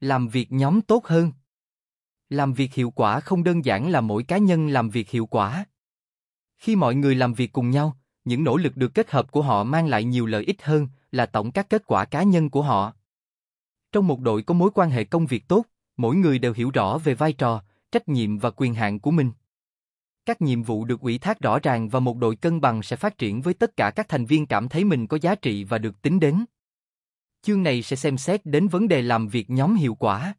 làm việc nhóm tốt hơn. Làm việc hiệu quả không đơn giản là mỗi cá nhân làm việc hiệu quả. Khi mọi người làm việc cùng nhau, những nỗ lực được kết hợp của họ mang lại nhiều lợi ích hơn là tổng các kết quả cá nhân của họ. Trong một đội có mối quan hệ công việc tốt, mỗi người đều hiểu rõ về vai trò, trách nhiệm và quyền hạn của mình. Các nhiệm vụ được ủy thác rõ ràng và một đội cân bằng sẽ phát triển với tất cả các thành viên cảm thấy mình có giá trị và được tính đến. Chương này sẽ xem xét đến vấn đề làm việc nhóm hiệu quả.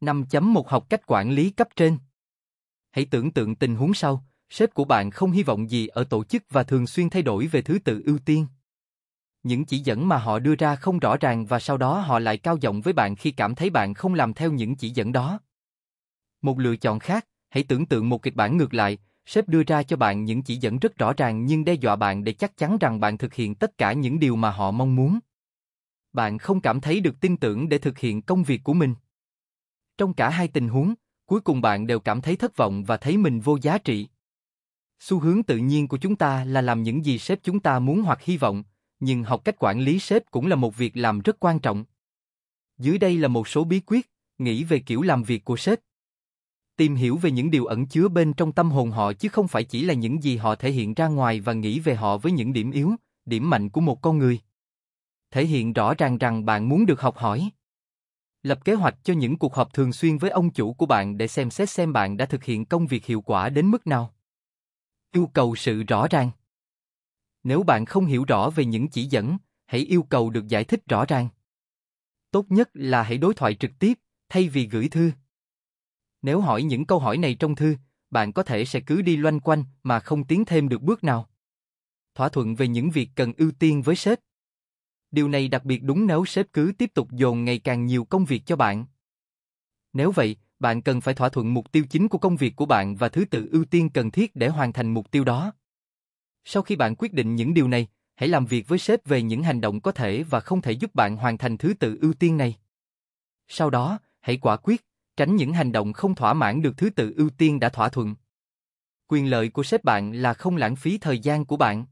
5.1 học cách quản lý cấp trên. Hãy tưởng tượng tình huống sau, sếp của bạn không hy vọng gì ở tổ chức và thường xuyên thay đổi về thứ tự ưu tiên. Những chỉ dẫn mà họ đưa ra không rõ ràng và sau đó họ lại cao giọng với bạn khi cảm thấy bạn không làm theo những chỉ dẫn đó. Một lựa chọn khác, hãy tưởng tượng một kịch bản ngược lại, sếp đưa ra cho bạn những chỉ dẫn rất rõ ràng nhưng đe dọa bạn để chắc chắn rằng bạn thực hiện tất cả những điều mà họ mong muốn bạn không cảm thấy được tin tưởng để thực hiện công việc của mình. Trong cả hai tình huống, cuối cùng bạn đều cảm thấy thất vọng và thấy mình vô giá trị. Xu hướng tự nhiên của chúng ta là làm những gì sếp chúng ta muốn hoặc hy vọng, nhưng học cách quản lý sếp cũng là một việc làm rất quan trọng. Dưới đây là một số bí quyết, nghĩ về kiểu làm việc của sếp. Tìm hiểu về những điều ẩn chứa bên trong tâm hồn họ chứ không phải chỉ là những gì họ thể hiện ra ngoài và nghĩ về họ với những điểm yếu, điểm mạnh của một con người thể hiện rõ ràng rằng bạn muốn được học hỏi. Lập kế hoạch cho những cuộc họp thường xuyên với ông chủ của bạn để xem xét xem bạn đã thực hiện công việc hiệu quả đến mức nào. Yêu cầu sự rõ ràng. Nếu bạn không hiểu rõ về những chỉ dẫn, hãy yêu cầu được giải thích rõ ràng. Tốt nhất là hãy đối thoại trực tiếp thay vì gửi thư. Nếu hỏi những câu hỏi này trong thư, bạn có thể sẽ cứ đi loanh quanh mà không tiến thêm được bước nào. Thỏa thuận về những việc cần ưu tiên với sếp. Điều này đặc biệt đúng nếu sếp cứ tiếp tục dồn ngày càng nhiều công việc cho bạn. Nếu vậy, bạn cần phải thỏa thuận mục tiêu chính của công việc của bạn và thứ tự ưu tiên cần thiết để hoàn thành mục tiêu đó. Sau khi bạn quyết định những điều này, hãy làm việc với sếp về những hành động có thể và không thể giúp bạn hoàn thành thứ tự ưu tiên này. Sau đó, hãy quả quyết, tránh những hành động không thỏa mãn được thứ tự ưu tiên đã thỏa thuận. Quyền lợi của sếp bạn là không lãng phí thời gian của bạn.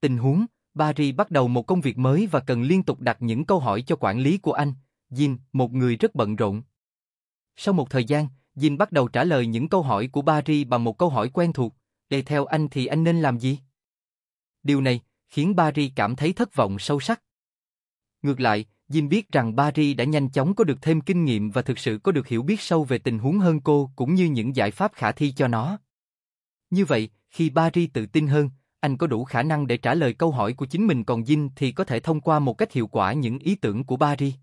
Tình huống, Barry bắt đầu một công việc mới và cần liên tục đặt những câu hỏi cho quản lý của anh, Jin, một người rất bận rộn. Sau một thời gian, Jin bắt đầu trả lời những câu hỏi của Barry bằng một câu hỏi quen thuộc, để theo anh thì anh nên làm gì? Điều này khiến Barry cảm thấy thất vọng sâu sắc. Ngược lại, Jin biết rằng Barry đã nhanh chóng có được thêm kinh nghiệm và thực sự có được hiểu biết sâu về tình huống hơn cô cũng như những giải pháp khả thi cho nó. Như vậy, khi Barry tự tin hơn, anh có đủ khả năng để trả lời câu hỏi của chính mình còn Dinh thì có thể thông qua một cách hiệu quả những ý tưởng của Barry.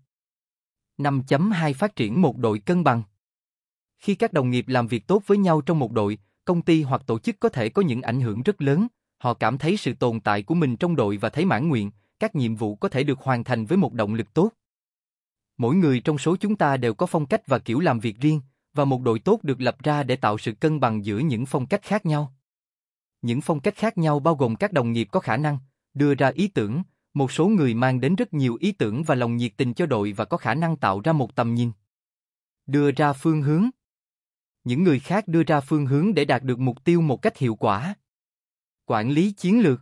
5.2 Phát triển một đội cân bằng Khi các đồng nghiệp làm việc tốt với nhau trong một đội, công ty hoặc tổ chức có thể có những ảnh hưởng rất lớn, họ cảm thấy sự tồn tại của mình trong đội và thấy mãn nguyện, các nhiệm vụ có thể được hoàn thành với một động lực tốt. Mỗi người trong số chúng ta đều có phong cách và kiểu làm việc riêng, và một đội tốt được lập ra để tạo sự cân bằng giữa những phong cách khác nhau những phong cách khác nhau bao gồm các đồng nghiệp có khả năng đưa ra ý tưởng, một số người mang đến rất nhiều ý tưởng và lòng nhiệt tình cho đội và có khả năng tạo ra một tầm nhìn. Đưa ra phương hướng. Những người khác đưa ra phương hướng để đạt được mục tiêu một cách hiệu quả. Quản lý chiến lược.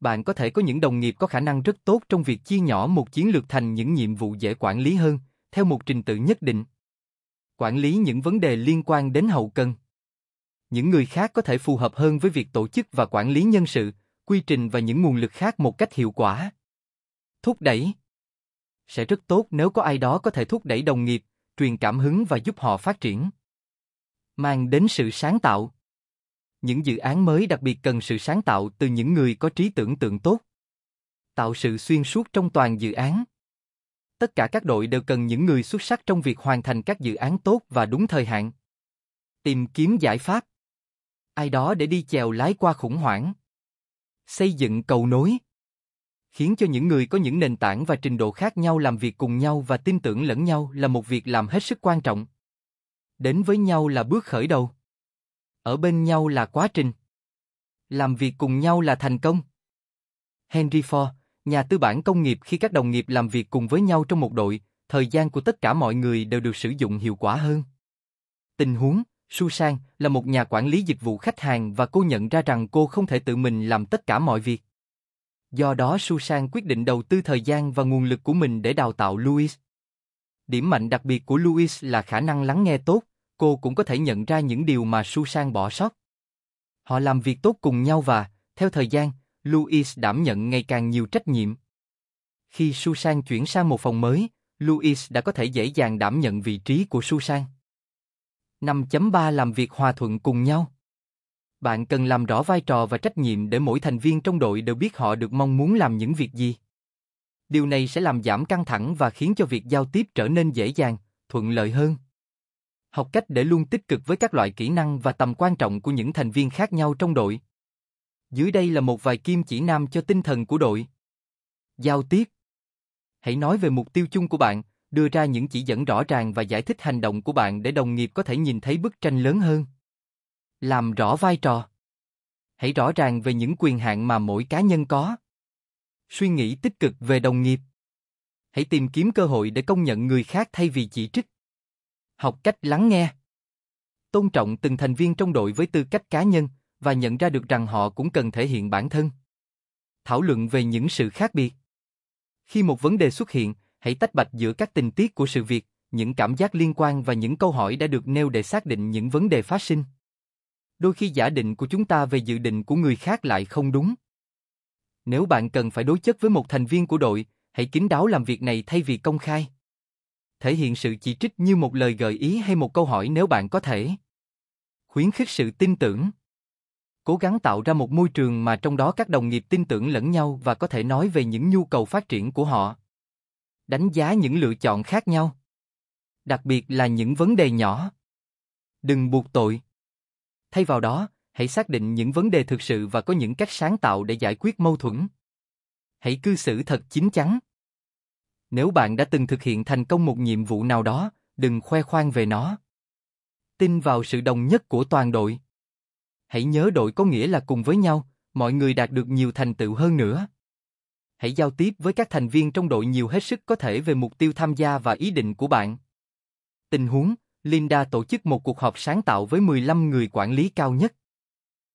Bạn có thể có những đồng nghiệp có khả năng rất tốt trong việc chia nhỏ một chiến lược thành những nhiệm vụ dễ quản lý hơn, theo một trình tự nhất định. Quản lý những vấn đề liên quan đến hậu cần những người khác có thể phù hợp hơn với việc tổ chức và quản lý nhân sự, quy trình và những nguồn lực khác một cách hiệu quả. Thúc đẩy Sẽ rất tốt nếu có ai đó có thể thúc đẩy đồng nghiệp, truyền cảm hứng và giúp họ phát triển. Mang đến sự sáng tạo Những dự án mới đặc biệt cần sự sáng tạo từ những người có trí tưởng tượng tốt. Tạo sự xuyên suốt trong toàn dự án. Tất cả các đội đều cần những người xuất sắc trong việc hoàn thành các dự án tốt và đúng thời hạn. Tìm kiếm giải pháp ai đó để đi chèo lái qua khủng hoảng. Xây dựng cầu nối khiến cho những người có những nền tảng và trình độ khác nhau làm việc cùng nhau và tin tưởng lẫn nhau là một việc làm hết sức quan trọng. Đến với nhau là bước khởi đầu. Ở bên nhau là quá trình. Làm việc cùng nhau là thành công. Henry Ford, nhà tư bản công nghiệp khi các đồng nghiệp làm việc cùng với nhau trong một đội, thời gian của tất cả mọi người đều được sử dụng hiệu quả hơn. Tình huống Susan là một nhà quản lý dịch vụ khách hàng và cô nhận ra rằng cô không thể tự mình làm tất cả mọi việc. Do đó Susan quyết định đầu tư thời gian và nguồn lực của mình để đào tạo Louis. Điểm mạnh đặc biệt của Louis là khả năng lắng nghe tốt, cô cũng có thể nhận ra những điều mà Susan bỏ sót. Họ làm việc tốt cùng nhau và, theo thời gian, Louis đảm nhận ngày càng nhiều trách nhiệm. Khi Susan chuyển sang một phòng mới, Louis đã có thể dễ dàng đảm nhận vị trí của Susan. 5.3 Làm việc hòa thuận cùng nhau Bạn cần làm rõ vai trò và trách nhiệm để mỗi thành viên trong đội đều biết họ được mong muốn làm những việc gì. Điều này sẽ làm giảm căng thẳng và khiến cho việc giao tiếp trở nên dễ dàng, thuận lợi hơn. Học cách để luôn tích cực với các loại kỹ năng và tầm quan trọng của những thành viên khác nhau trong đội. Dưới đây là một vài kim chỉ nam cho tinh thần của đội. Giao tiếp. Hãy nói về mục tiêu chung của bạn, đưa ra những chỉ dẫn rõ ràng và giải thích hành động của bạn để đồng nghiệp có thể nhìn thấy bức tranh lớn hơn. Làm rõ vai trò. Hãy rõ ràng về những quyền hạn mà mỗi cá nhân có. Suy nghĩ tích cực về đồng nghiệp. Hãy tìm kiếm cơ hội để công nhận người khác thay vì chỉ trích. Học cách lắng nghe. Tôn trọng từng thành viên trong đội với tư cách cá nhân và nhận ra được rằng họ cũng cần thể hiện bản thân. Thảo luận về những sự khác biệt. Khi một vấn đề xuất hiện, hãy tách bạch giữa các tình tiết của sự việc, những cảm giác liên quan và những câu hỏi đã được nêu để xác định những vấn đề phát sinh. Đôi khi giả định của chúng ta về dự định của người khác lại không đúng. Nếu bạn cần phải đối chất với một thành viên của đội, hãy kín đáo làm việc này thay vì công khai. Thể hiện sự chỉ trích như một lời gợi ý hay một câu hỏi nếu bạn có thể. Khuyến khích sự tin tưởng. Cố gắng tạo ra một môi trường mà trong đó các đồng nghiệp tin tưởng lẫn nhau và có thể nói về những nhu cầu phát triển của họ, đánh giá những lựa chọn khác nhau. Đặc biệt là những vấn đề nhỏ. Đừng buộc tội. Thay vào đó, hãy xác định những vấn đề thực sự và có những cách sáng tạo để giải quyết mâu thuẫn. Hãy cư xử thật chính chắn. Nếu bạn đã từng thực hiện thành công một nhiệm vụ nào đó, đừng khoe khoang về nó. Tin vào sự đồng nhất của toàn đội. Hãy nhớ đội có nghĩa là cùng với nhau, mọi người đạt được nhiều thành tựu hơn nữa hãy giao tiếp với các thành viên trong đội nhiều hết sức có thể về mục tiêu tham gia và ý định của bạn. Tình huống, Linda tổ chức một cuộc họp sáng tạo với 15 người quản lý cao nhất.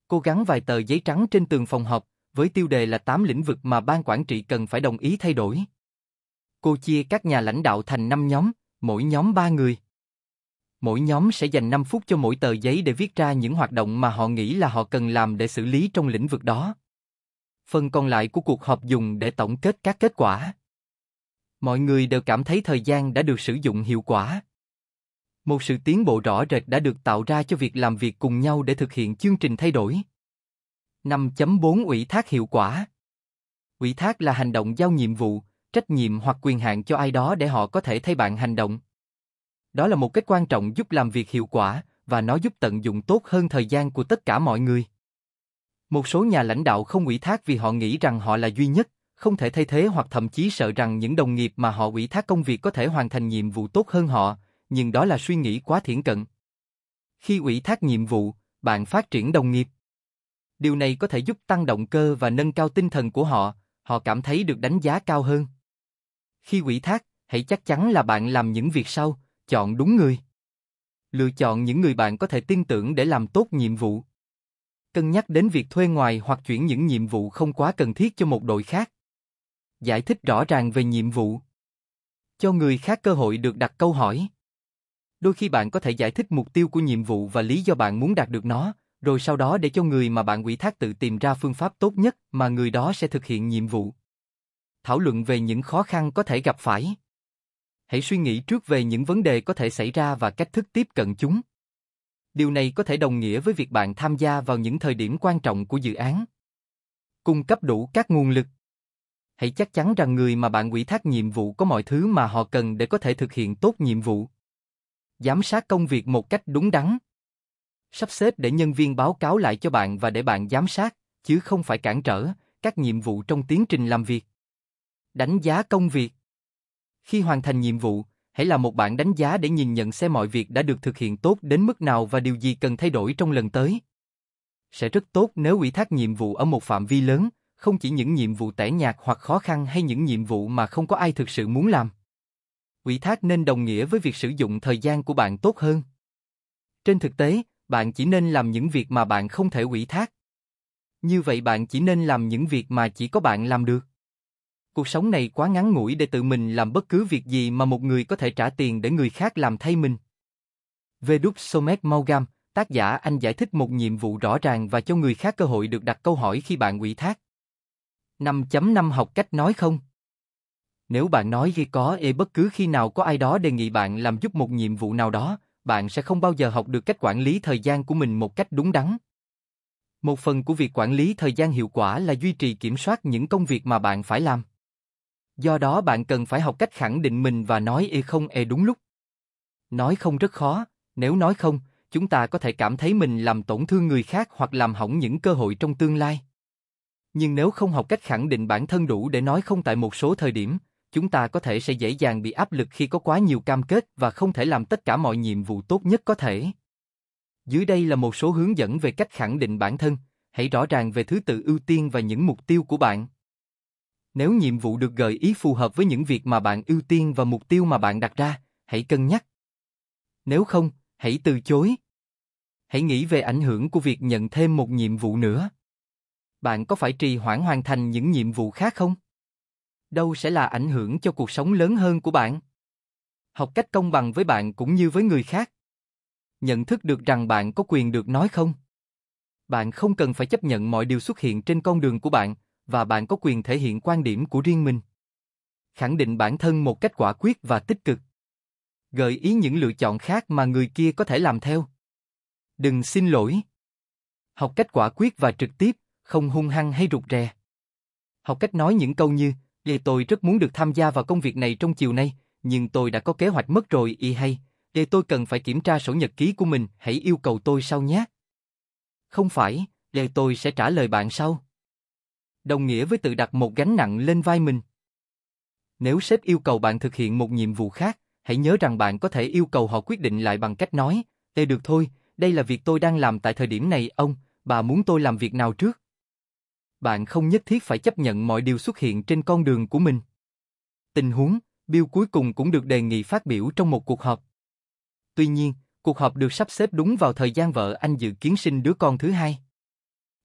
Cô gắn vài tờ giấy trắng trên tường phòng họp, với tiêu đề là 8 lĩnh vực mà ban quản trị cần phải đồng ý thay đổi. Cô chia các nhà lãnh đạo thành 5 nhóm, mỗi nhóm 3 người. Mỗi nhóm sẽ dành 5 phút cho mỗi tờ giấy để viết ra những hoạt động mà họ nghĩ là họ cần làm để xử lý trong lĩnh vực đó phần còn lại của cuộc họp dùng để tổng kết các kết quả. Mọi người đều cảm thấy thời gian đã được sử dụng hiệu quả. Một sự tiến bộ rõ rệt đã được tạo ra cho việc làm việc cùng nhau để thực hiện chương trình thay đổi. 5.4 Ủy thác hiệu quả Ủy thác là hành động giao nhiệm vụ, trách nhiệm hoặc quyền hạn cho ai đó để họ có thể thay bạn hành động. Đó là một cách quan trọng giúp làm việc hiệu quả và nó giúp tận dụng tốt hơn thời gian của tất cả mọi người. Một số nhà lãnh đạo không ủy thác vì họ nghĩ rằng họ là duy nhất, không thể thay thế hoặc thậm chí sợ rằng những đồng nghiệp mà họ ủy thác công việc có thể hoàn thành nhiệm vụ tốt hơn họ, nhưng đó là suy nghĩ quá thiển cận. Khi ủy thác nhiệm vụ, bạn phát triển đồng nghiệp. Điều này có thể giúp tăng động cơ và nâng cao tinh thần của họ, họ cảm thấy được đánh giá cao hơn. Khi ủy thác, hãy chắc chắn là bạn làm những việc sau, chọn đúng người. Lựa chọn những người bạn có thể tin tưởng để làm tốt nhiệm vụ cân nhắc đến việc thuê ngoài hoặc chuyển những nhiệm vụ không quá cần thiết cho một đội khác. Giải thích rõ ràng về nhiệm vụ. Cho người khác cơ hội được đặt câu hỏi. Đôi khi bạn có thể giải thích mục tiêu của nhiệm vụ và lý do bạn muốn đạt được nó, rồi sau đó để cho người mà bạn ủy thác tự tìm ra phương pháp tốt nhất mà người đó sẽ thực hiện nhiệm vụ. Thảo luận về những khó khăn có thể gặp phải. Hãy suy nghĩ trước về những vấn đề có thể xảy ra và cách thức tiếp cận chúng điều này có thể đồng nghĩa với việc bạn tham gia vào những thời điểm quan trọng của dự án. Cung cấp đủ các nguồn lực. Hãy chắc chắn rằng người mà bạn ủy thác nhiệm vụ có mọi thứ mà họ cần để có thể thực hiện tốt nhiệm vụ. Giám sát công việc một cách đúng đắn. Sắp xếp để nhân viên báo cáo lại cho bạn và để bạn giám sát, chứ không phải cản trở, các nhiệm vụ trong tiến trình làm việc. Đánh giá công việc. Khi hoàn thành nhiệm vụ, hãy là một bạn đánh giá để nhìn nhận xem mọi việc đã được thực hiện tốt đến mức nào và điều gì cần thay đổi trong lần tới. Sẽ rất tốt nếu ủy thác nhiệm vụ ở một phạm vi lớn, không chỉ những nhiệm vụ tẻ nhạt hoặc khó khăn hay những nhiệm vụ mà không có ai thực sự muốn làm. Ủy thác nên đồng nghĩa với việc sử dụng thời gian của bạn tốt hơn. Trên thực tế, bạn chỉ nên làm những việc mà bạn không thể ủy thác. Như vậy bạn chỉ nên làm những việc mà chỉ có bạn làm được cuộc sống này quá ngắn ngủi để tự mình làm bất cứ việc gì mà một người có thể trả tiền để người khác làm thay mình. Về đúc Somet Maugam, tác giả anh giải thích một nhiệm vụ rõ ràng và cho người khác cơ hội được đặt câu hỏi khi bạn ủy thác. 5.5 học cách nói không? Nếu bạn nói ghi có e bất cứ khi nào có ai đó đề nghị bạn làm giúp một nhiệm vụ nào đó, bạn sẽ không bao giờ học được cách quản lý thời gian của mình một cách đúng đắn. Một phần của việc quản lý thời gian hiệu quả là duy trì kiểm soát những công việc mà bạn phải làm. Do đó bạn cần phải học cách khẳng định mình và nói e không e đúng lúc. Nói không rất khó, nếu nói không, chúng ta có thể cảm thấy mình làm tổn thương người khác hoặc làm hỏng những cơ hội trong tương lai. Nhưng nếu không học cách khẳng định bản thân đủ để nói không tại một số thời điểm, chúng ta có thể sẽ dễ dàng bị áp lực khi có quá nhiều cam kết và không thể làm tất cả mọi nhiệm vụ tốt nhất có thể. Dưới đây là một số hướng dẫn về cách khẳng định bản thân, hãy rõ ràng về thứ tự ưu tiên và những mục tiêu của bạn. Nếu nhiệm vụ được gợi ý phù hợp với những việc mà bạn ưu tiên và mục tiêu mà bạn đặt ra, hãy cân nhắc. Nếu không, hãy từ chối. Hãy nghĩ về ảnh hưởng của việc nhận thêm một nhiệm vụ nữa. Bạn có phải trì hoãn hoàn thành những nhiệm vụ khác không? Đâu sẽ là ảnh hưởng cho cuộc sống lớn hơn của bạn? Học cách công bằng với bạn cũng như với người khác. Nhận thức được rằng bạn có quyền được nói không? Bạn không cần phải chấp nhận mọi điều xuất hiện trên con đường của bạn, và bạn có quyền thể hiện quan điểm của riêng mình. Khẳng định bản thân một cách quả quyết và tích cực. Gợi ý những lựa chọn khác mà người kia có thể làm theo. Đừng xin lỗi. Học cách quả quyết và trực tiếp, không hung hăng hay rụt rè. Học cách nói những câu như, "Lê tôi rất muốn được tham gia vào công việc này trong chiều nay, nhưng tôi đã có kế hoạch mất rồi, y hay, để tôi cần phải kiểm tra sổ nhật ký của mình, hãy yêu cầu tôi sau nhé." Không phải, để tôi sẽ trả lời bạn sau đồng nghĩa với tự đặt một gánh nặng lên vai mình. Nếu sếp yêu cầu bạn thực hiện một nhiệm vụ khác, hãy nhớ rằng bạn có thể yêu cầu họ quyết định lại bằng cách nói, Ê được thôi, đây là việc tôi đang làm tại thời điểm này ông, bà muốn tôi làm việc nào trước? Bạn không nhất thiết phải chấp nhận mọi điều xuất hiện trên con đường của mình. Tình huống, Bill cuối cùng cũng được đề nghị phát biểu trong một cuộc họp. Tuy nhiên, cuộc họp được sắp xếp đúng vào thời gian vợ anh dự kiến sinh đứa con thứ hai.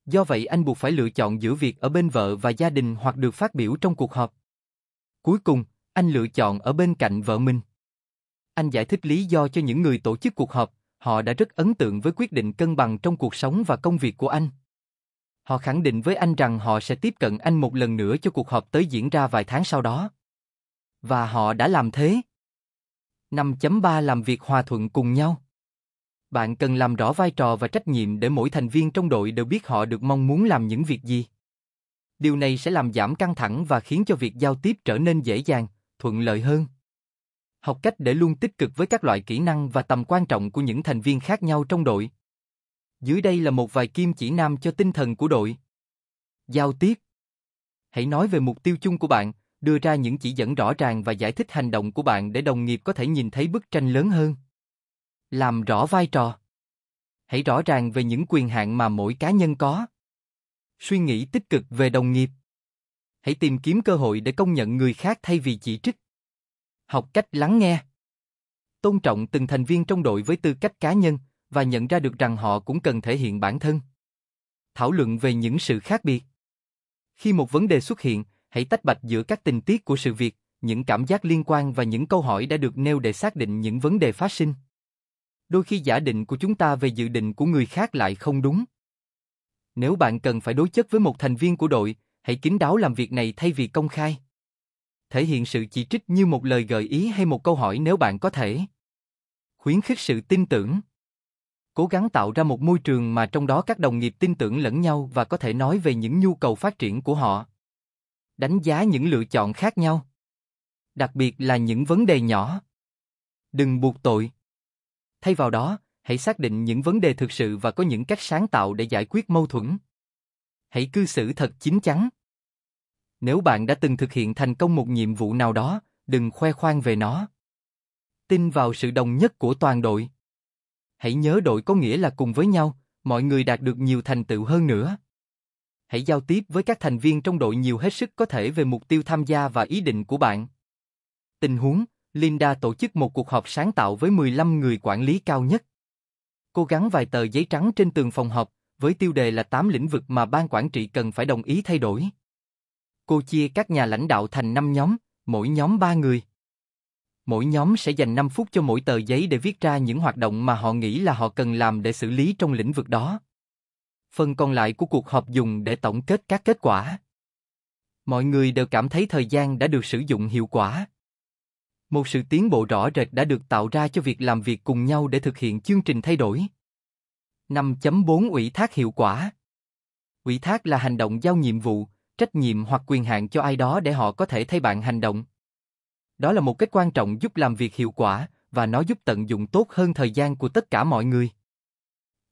Do vậy anh buộc phải lựa chọn giữa việc ở bên vợ và gia đình hoặc được phát biểu trong cuộc họp. Cuối cùng, anh lựa chọn ở bên cạnh vợ mình. Anh giải thích lý do cho những người tổ chức cuộc họp, họ đã rất ấn tượng với quyết định cân bằng trong cuộc sống và công việc của anh. Họ khẳng định với anh rằng họ sẽ tiếp cận anh một lần nữa cho cuộc họp tới diễn ra vài tháng sau đó. Và họ đã làm thế. 5.3 Làm việc hòa thuận cùng nhau bạn cần làm rõ vai trò và trách nhiệm để mỗi thành viên trong đội đều biết họ được mong muốn làm những việc gì. Điều này sẽ làm giảm căng thẳng và khiến cho việc giao tiếp trở nên dễ dàng, thuận lợi hơn. Học cách để luôn tích cực với các loại kỹ năng và tầm quan trọng của những thành viên khác nhau trong đội. Dưới đây là một vài kim chỉ nam cho tinh thần của đội. Giao tiếp. Hãy nói về mục tiêu chung của bạn, đưa ra những chỉ dẫn rõ ràng và giải thích hành động của bạn để đồng nghiệp có thể nhìn thấy bức tranh lớn hơn. Làm rõ vai trò. Hãy rõ ràng về những quyền hạn mà mỗi cá nhân có. Suy nghĩ tích cực về đồng nghiệp. Hãy tìm kiếm cơ hội để công nhận người khác thay vì chỉ trích. Học cách lắng nghe. Tôn trọng từng thành viên trong đội với tư cách cá nhân và nhận ra được rằng họ cũng cần thể hiện bản thân. Thảo luận về những sự khác biệt. Khi một vấn đề xuất hiện, hãy tách bạch giữa các tình tiết của sự việc, những cảm giác liên quan và những câu hỏi đã được nêu để xác định những vấn đề phát sinh đôi khi giả định của chúng ta về dự định của người khác lại không đúng. Nếu bạn cần phải đối chất với một thành viên của đội, hãy kín đáo làm việc này thay vì công khai. Thể hiện sự chỉ trích như một lời gợi ý hay một câu hỏi nếu bạn có thể. Khuyến khích sự tin tưởng. Cố gắng tạo ra một môi trường mà trong đó các đồng nghiệp tin tưởng lẫn nhau và có thể nói về những nhu cầu phát triển của họ. Đánh giá những lựa chọn khác nhau. Đặc biệt là những vấn đề nhỏ. Đừng buộc tội. Thay vào đó, hãy xác định những vấn đề thực sự và có những cách sáng tạo để giải quyết mâu thuẫn. Hãy cư xử thật chính chắn. Nếu bạn đã từng thực hiện thành công một nhiệm vụ nào đó, đừng khoe khoang về nó. Tin vào sự đồng nhất của toàn đội. Hãy nhớ đội có nghĩa là cùng với nhau, mọi người đạt được nhiều thành tựu hơn nữa. Hãy giao tiếp với các thành viên trong đội nhiều hết sức có thể về mục tiêu tham gia và ý định của bạn. Tình huống, Linda tổ chức một cuộc họp sáng tạo với 15 người quản lý cao nhất. Cô gắn vài tờ giấy trắng trên tường phòng họp, với tiêu đề là 8 lĩnh vực mà ban quản trị cần phải đồng ý thay đổi. Cô chia các nhà lãnh đạo thành 5 nhóm, mỗi nhóm 3 người. Mỗi nhóm sẽ dành 5 phút cho mỗi tờ giấy để viết ra những hoạt động mà họ nghĩ là họ cần làm để xử lý trong lĩnh vực đó. Phần còn lại của cuộc họp dùng để tổng kết các kết quả. Mọi người đều cảm thấy thời gian đã được sử dụng hiệu quả. Một sự tiến bộ rõ rệt đã được tạo ra cho việc làm việc cùng nhau để thực hiện chương trình thay đổi. 5.4 Ủy thác hiệu quả Ủy thác là hành động giao nhiệm vụ, trách nhiệm hoặc quyền hạn cho ai đó để họ có thể thay bạn hành động. Đó là một cách quan trọng giúp làm việc hiệu quả và nó giúp tận dụng tốt hơn thời gian của tất cả mọi người.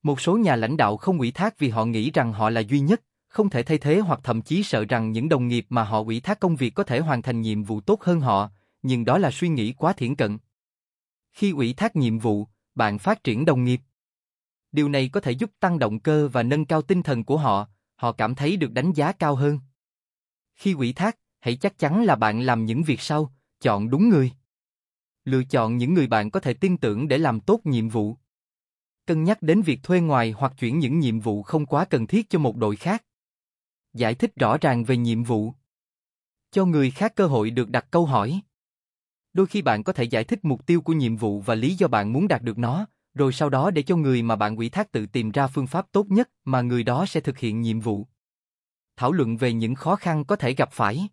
Một số nhà lãnh đạo không ủy thác vì họ nghĩ rằng họ là duy nhất, không thể thay thế hoặc thậm chí sợ rằng những đồng nghiệp mà họ ủy thác công việc có thể hoàn thành nhiệm vụ tốt hơn họ, nhưng đó là suy nghĩ quá thiển cận. Khi ủy thác nhiệm vụ, bạn phát triển đồng nghiệp. Điều này có thể giúp tăng động cơ và nâng cao tinh thần của họ, họ cảm thấy được đánh giá cao hơn. Khi ủy thác, hãy chắc chắn là bạn làm những việc sau, chọn đúng người. Lựa chọn những người bạn có thể tin tưởng để làm tốt nhiệm vụ. Cân nhắc đến việc thuê ngoài hoặc chuyển những nhiệm vụ không quá cần thiết cho một đội khác. Giải thích rõ ràng về nhiệm vụ. Cho người khác cơ hội được đặt câu hỏi. Đôi khi bạn có thể giải thích mục tiêu của nhiệm vụ và lý do bạn muốn đạt được nó, rồi sau đó để cho người mà bạn ủy thác tự tìm ra phương pháp tốt nhất mà người đó sẽ thực hiện nhiệm vụ. Thảo luận về những khó khăn có thể gặp phải.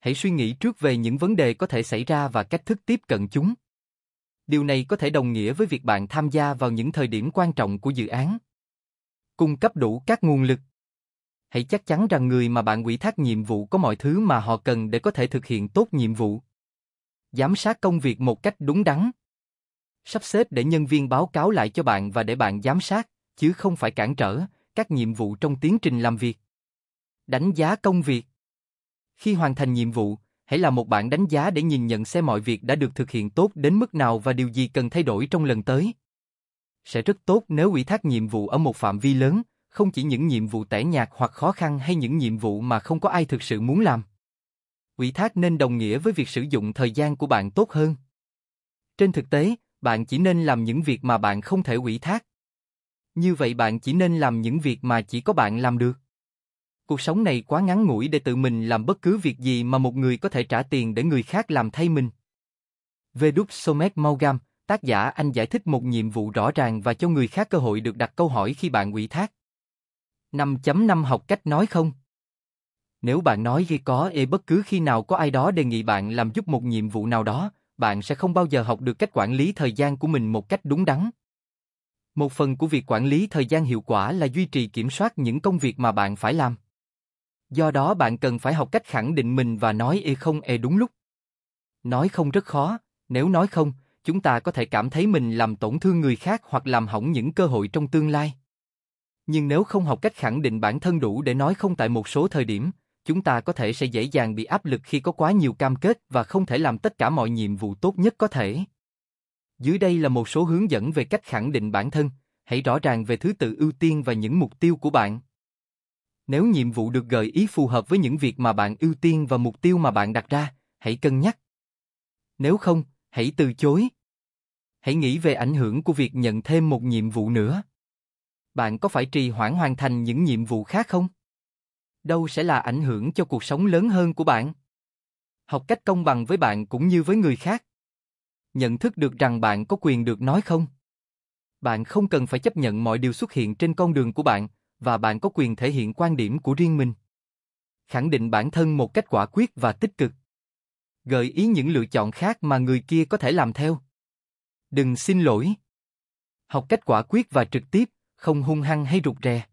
Hãy suy nghĩ trước về những vấn đề có thể xảy ra và cách thức tiếp cận chúng. Điều này có thể đồng nghĩa với việc bạn tham gia vào những thời điểm quan trọng của dự án. Cung cấp đủ các nguồn lực. Hãy chắc chắn rằng người mà bạn ủy thác nhiệm vụ có mọi thứ mà họ cần để có thể thực hiện tốt nhiệm vụ giám sát công việc một cách đúng đắn. Sắp xếp để nhân viên báo cáo lại cho bạn và để bạn giám sát, chứ không phải cản trở, các nhiệm vụ trong tiến trình làm việc. Đánh giá công việc Khi hoàn thành nhiệm vụ, hãy là một bạn đánh giá để nhìn nhận xem mọi việc đã được thực hiện tốt đến mức nào và điều gì cần thay đổi trong lần tới. Sẽ rất tốt nếu ủy thác nhiệm vụ ở một phạm vi lớn, không chỉ những nhiệm vụ tẻ nhạt hoặc khó khăn hay những nhiệm vụ mà không có ai thực sự muốn làm ủy thác nên đồng nghĩa với việc sử dụng thời gian của bạn tốt hơn. Trên thực tế, bạn chỉ nên làm những việc mà bạn không thể ủy thác. Như vậy bạn chỉ nên làm những việc mà chỉ có bạn làm được. Cuộc sống này quá ngắn ngủi để tự mình làm bất cứ việc gì mà một người có thể trả tiền để người khác làm thay mình. Về đúc Somet Maugam, tác giả anh giải thích một nhiệm vụ rõ ràng và cho người khác cơ hội được đặt câu hỏi khi bạn ủy thác. 5.5 học cách nói không nếu bạn nói ghi có e bất cứ khi nào có ai đó đề nghị bạn làm giúp một nhiệm vụ nào đó, bạn sẽ không bao giờ học được cách quản lý thời gian của mình một cách đúng đắn. Một phần của việc quản lý thời gian hiệu quả là duy trì kiểm soát những công việc mà bạn phải làm. Do đó bạn cần phải học cách khẳng định mình và nói e không e đúng lúc. Nói không rất khó, nếu nói không, chúng ta có thể cảm thấy mình làm tổn thương người khác hoặc làm hỏng những cơ hội trong tương lai. Nhưng nếu không học cách khẳng định bản thân đủ để nói không tại một số thời điểm, chúng ta có thể sẽ dễ dàng bị áp lực khi có quá nhiều cam kết và không thể làm tất cả mọi nhiệm vụ tốt nhất có thể. Dưới đây là một số hướng dẫn về cách khẳng định bản thân, hãy rõ ràng về thứ tự ưu tiên và những mục tiêu của bạn. Nếu nhiệm vụ được gợi ý phù hợp với những việc mà bạn ưu tiên và mục tiêu mà bạn đặt ra, hãy cân nhắc. Nếu không, hãy từ chối. Hãy nghĩ về ảnh hưởng của việc nhận thêm một nhiệm vụ nữa. Bạn có phải trì hoãn hoàn thành những nhiệm vụ khác không? đâu sẽ là ảnh hưởng cho cuộc sống lớn hơn của bạn. Học cách công bằng với bạn cũng như với người khác. Nhận thức được rằng bạn có quyền được nói không. Bạn không cần phải chấp nhận mọi điều xuất hiện trên con đường của bạn, và bạn có quyền thể hiện quan điểm của riêng mình. Khẳng định bản thân một cách quả quyết và tích cực. Gợi ý những lựa chọn khác mà người kia có thể làm theo. Đừng xin lỗi. Học cách quả quyết và trực tiếp, không hung hăng hay rụt rè.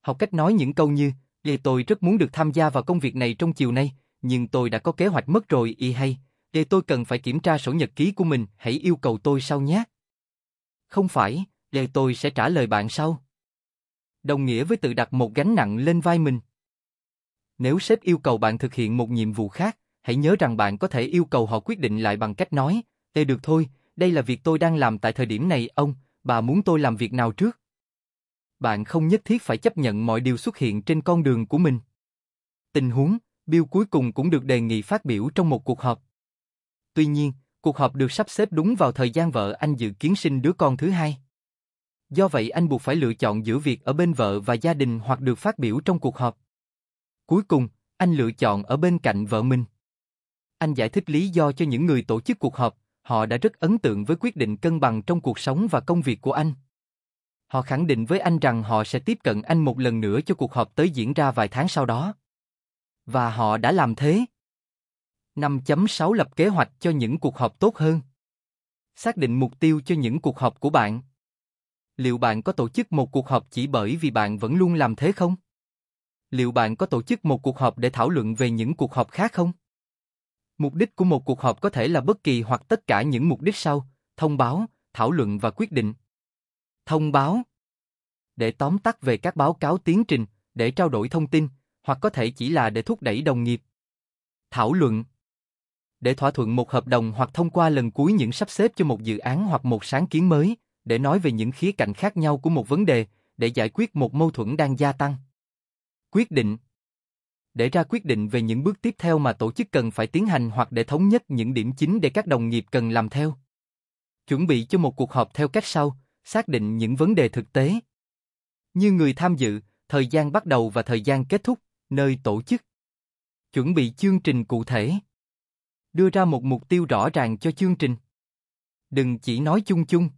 Học cách nói những câu như Ê tôi rất muốn được tham gia vào công việc này trong chiều nay, nhưng tôi đã có kế hoạch mất rồi y hay. Ê tôi cần phải kiểm tra sổ nhật ký của mình, hãy yêu cầu tôi sau nhé. Không phải, Ê tôi sẽ trả lời bạn sau. Đồng nghĩa với tự đặt một gánh nặng lên vai mình. Nếu sếp yêu cầu bạn thực hiện một nhiệm vụ khác, hãy nhớ rằng bạn có thể yêu cầu họ quyết định lại bằng cách nói, Ê được thôi, đây là việc tôi đang làm tại thời điểm này ông, bà muốn tôi làm việc nào trước? bạn không nhất thiết phải chấp nhận mọi điều xuất hiện trên con đường của mình. Tình huống, Bill cuối cùng cũng được đề nghị phát biểu trong một cuộc họp. Tuy nhiên, cuộc họp được sắp xếp đúng vào thời gian vợ anh dự kiến sinh đứa con thứ hai. Do vậy anh buộc phải lựa chọn giữa việc ở bên vợ và gia đình hoặc được phát biểu trong cuộc họp. Cuối cùng, anh lựa chọn ở bên cạnh vợ mình. Anh giải thích lý do cho những người tổ chức cuộc họp, họ đã rất ấn tượng với quyết định cân bằng trong cuộc sống và công việc của anh. Họ khẳng định với anh rằng họ sẽ tiếp cận anh một lần nữa cho cuộc họp tới diễn ra vài tháng sau đó. Và họ đã làm thế. 5.6 Lập kế hoạch cho những cuộc họp tốt hơn. Xác định mục tiêu cho những cuộc họp của bạn. Liệu bạn có tổ chức một cuộc họp chỉ bởi vì bạn vẫn luôn làm thế không? Liệu bạn có tổ chức một cuộc họp để thảo luận về những cuộc họp khác không? Mục đích của một cuộc họp có thể là bất kỳ hoặc tất cả những mục đích sau, thông báo, thảo luận và quyết định. Thông báo Để tóm tắt về các báo cáo tiến trình, để trao đổi thông tin, hoặc có thể chỉ là để thúc đẩy đồng nghiệp. Thảo luận Để thỏa thuận một hợp đồng hoặc thông qua lần cuối những sắp xếp cho một dự án hoặc một sáng kiến mới, để nói về những khía cạnh khác nhau của một vấn đề, để giải quyết một mâu thuẫn đang gia tăng. Quyết định Để ra quyết định về những bước tiếp theo mà tổ chức cần phải tiến hành hoặc để thống nhất những điểm chính để các đồng nghiệp cần làm theo. Chuẩn bị cho một cuộc họp theo cách sau, xác định những vấn đề thực tế. Như người tham dự, thời gian bắt đầu và thời gian kết thúc, nơi tổ chức. Chuẩn bị chương trình cụ thể. Đưa ra một mục tiêu rõ ràng cho chương trình. Đừng chỉ nói chung chung.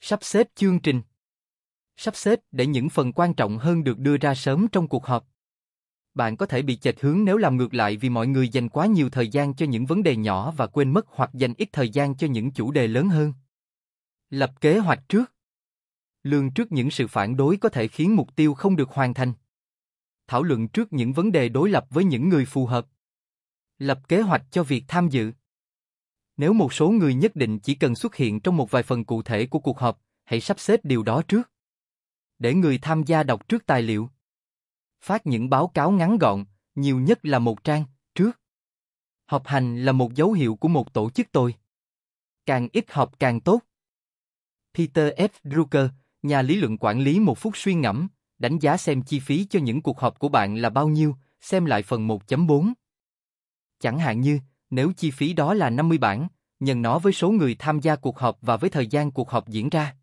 Sắp xếp chương trình. Sắp xếp để những phần quan trọng hơn được đưa ra sớm trong cuộc họp. Bạn có thể bị chệch hướng nếu làm ngược lại vì mọi người dành quá nhiều thời gian cho những vấn đề nhỏ và quên mất hoặc dành ít thời gian cho những chủ đề lớn hơn. Lập kế hoạch trước. Lường trước những sự phản đối có thể khiến mục tiêu không được hoàn thành. Thảo luận trước những vấn đề đối lập với những người phù hợp. Lập kế hoạch cho việc tham dự. Nếu một số người nhất định chỉ cần xuất hiện trong một vài phần cụ thể của cuộc họp, hãy sắp xếp điều đó trước. Để người tham gia đọc trước tài liệu. Phát những báo cáo ngắn gọn, nhiều nhất là một trang, trước. học hành là một dấu hiệu của một tổ chức tôi. Càng ít học càng tốt. Peter F. Drucker, nhà lý luận quản lý một phút suy ngẫm, đánh giá xem chi phí cho những cuộc họp của bạn là bao nhiêu, xem lại phần 1.4. Chẳng hạn như, nếu chi phí đó là 50 bảng, nhân nó với số người tham gia cuộc họp và với thời gian cuộc họp diễn ra.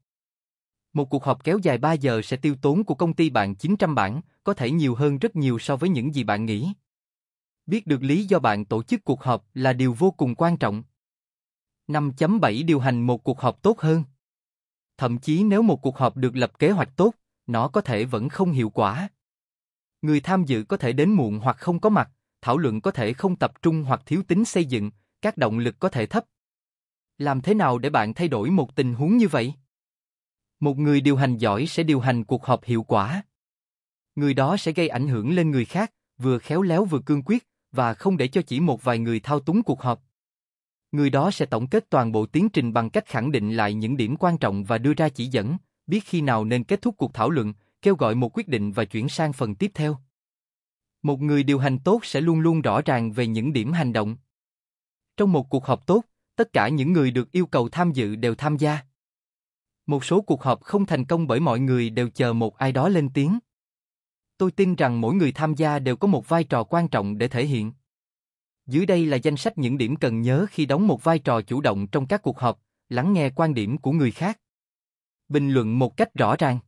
Một cuộc họp kéo dài 3 giờ sẽ tiêu tốn của công ty bạn 900 bảng, có thể nhiều hơn rất nhiều so với những gì bạn nghĩ. Biết được lý do bạn tổ chức cuộc họp là điều vô cùng quan trọng. 5.7 Điều hành một cuộc họp tốt hơn Thậm chí nếu một cuộc họp được lập kế hoạch tốt, nó có thể vẫn không hiệu quả. Người tham dự có thể đến muộn hoặc không có mặt, thảo luận có thể không tập trung hoặc thiếu tính xây dựng, các động lực có thể thấp. Làm thế nào để bạn thay đổi một tình huống như vậy? Một người điều hành giỏi sẽ điều hành cuộc họp hiệu quả. Người đó sẽ gây ảnh hưởng lên người khác, vừa khéo léo vừa cương quyết, và không để cho chỉ một vài người thao túng cuộc họp người đó sẽ tổng kết toàn bộ tiến trình bằng cách khẳng định lại những điểm quan trọng và đưa ra chỉ dẫn, biết khi nào nên kết thúc cuộc thảo luận, kêu gọi một quyết định và chuyển sang phần tiếp theo. Một người điều hành tốt sẽ luôn luôn rõ ràng về những điểm hành động. Trong một cuộc họp tốt, tất cả những người được yêu cầu tham dự đều tham gia. Một số cuộc họp không thành công bởi mọi người đều chờ một ai đó lên tiếng. Tôi tin rằng mỗi người tham gia đều có một vai trò quan trọng để thể hiện. Dưới đây là danh sách những điểm cần nhớ khi đóng một vai trò chủ động trong các cuộc họp, lắng nghe quan điểm của người khác. Bình luận một cách rõ ràng.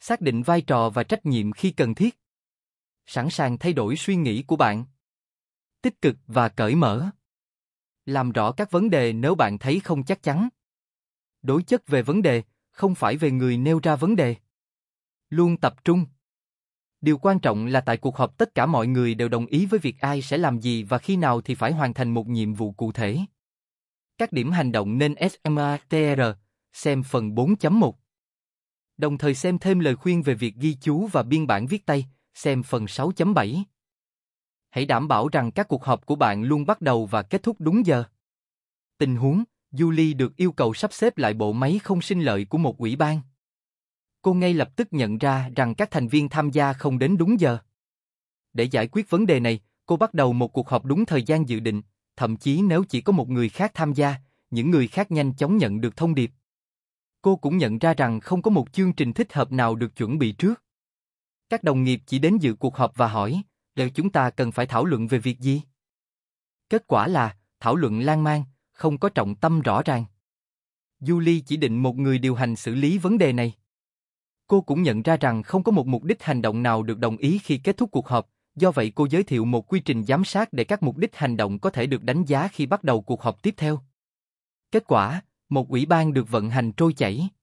Xác định vai trò và trách nhiệm khi cần thiết. Sẵn sàng thay đổi suy nghĩ của bạn. Tích cực và cởi mở. Làm rõ các vấn đề nếu bạn thấy không chắc chắn. Đối chất về vấn đề, không phải về người nêu ra vấn đề. Luôn tập trung Điều quan trọng là tại cuộc họp tất cả mọi người đều đồng ý với việc ai sẽ làm gì và khi nào thì phải hoàn thành một nhiệm vụ cụ thể. Các điểm hành động nên SMATR, xem phần 4.1. Đồng thời xem thêm lời khuyên về việc ghi chú và biên bản viết tay, xem phần 6.7. Hãy đảm bảo rằng các cuộc họp của bạn luôn bắt đầu và kết thúc đúng giờ. Tình huống, Julie được yêu cầu sắp xếp lại bộ máy không sinh lợi của một ủy ban cô ngay lập tức nhận ra rằng các thành viên tham gia không đến đúng giờ. Để giải quyết vấn đề này, cô bắt đầu một cuộc họp đúng thời gian dự định, thậm chí nếu chỉ có một người khác tham gia, những người khác nhanh chóng nhận được thông điệp. Cô cũng nhận ra rằng không có một chương trình thích hợp nào được chuẩn bị trước. Các đồng nghiệp chỉ đến dự cuộc họp và hỏi, liệu chúng ta cần phải thảo luận về việc gì? Kết quả là, thảo luận lan man, không có trọng tâm rõ ràng. Julie chỉ định một người điều hành xử lý vấn đề này. Cô cũng nhận ra rằng không có một mục đích hành động nào được đồng ý khi kết thúc cuộc họp, do vậy cô giới thiệu một quy trình giám sát để các mục đích hành động có thể được đánh giá khi bắt đầu cuộc họp tiếp theo. Kết quả, một ủy ban được vận hành trôi chảy.